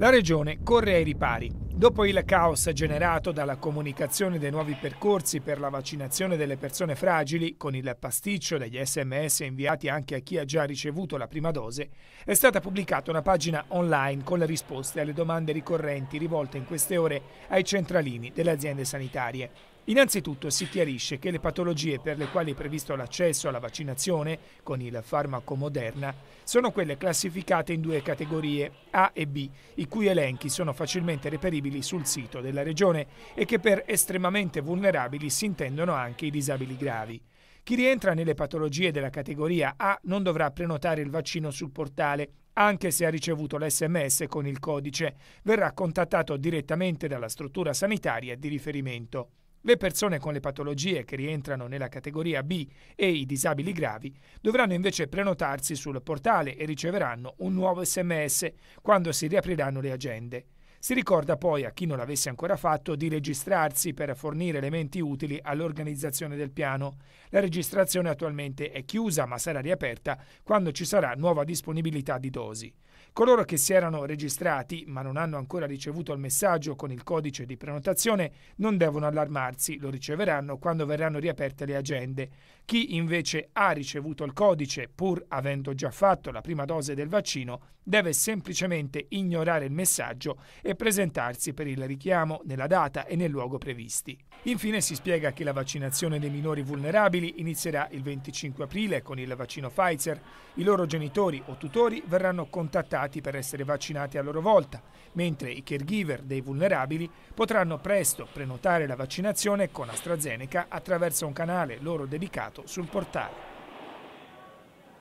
La regione corre ai ripari. Dopo il caos generato dalla comunicazione dei nuovi percorsi per la vaccinazione delle persone fragili, con il pasticcio degli sms inviati anche a chi ha già ricevuto la prima dose, è stata pubblicata una pagina online con le risposte alle domande ricorrenti rivolte in queste ore ai centralini delle aziende sanitarie. Innanzitutto si chiarisce che le patologie per le quali è previsto l'accesso alla vaccinazione con il farmaco Moderna sono quelle classificate in due categorie A e B, i cui elenchi sono facilmente reperibili sul sito della Regione e che per estremamente vulnerabili si intendono anche i disabili gravi. Chi rientra nelle patologie della categoria A non dovrà prenotare il vaccino sul portale, anche se ha ricevuto l'SMS con il codice, verrà contattato direttamente dalla struttura sanitaria di riferimento. Le persone con le patologie che rientrano nella categoria B e i disabili gravi dovranno invece prenotarsi sul portale e riceveranno un nuovo sms quando si riapriranno le agende. Si ricorda poi a chi non l'avesse ancora fatto di registrarsi per fornire elementi utili all'organizzazione del piano. La registrazione attualmente è chiusa ma sarà riaperta quando ci sarà nuova disponibilità di dosi. Coloro che si erano registrati ma non hanno ancora ricevuto il messaggio con il codice di prenotazione non devono allarmarsi, lo riceveranno quando verranno riaperte le agende. Chi invece ha ricevuto il codice pur avendo già fatto la prima dose del vaccino deve semplicemente ignorare il messaggio e presentarsi per il richiamo nella data e nel luogo previsti. Infine si spiega che la vaccinazione dei minori vulnerabili inizierà il 25 aprile con il vaccino Pfizer. I loro genitori o tutori verranno contattati per essere vaccinati a loro volta, mentre i caregiver dei vulnerabili potranno presto prenotare la vaccinazione con AstraZeneca attraverso un canale loro dedicato sul portale.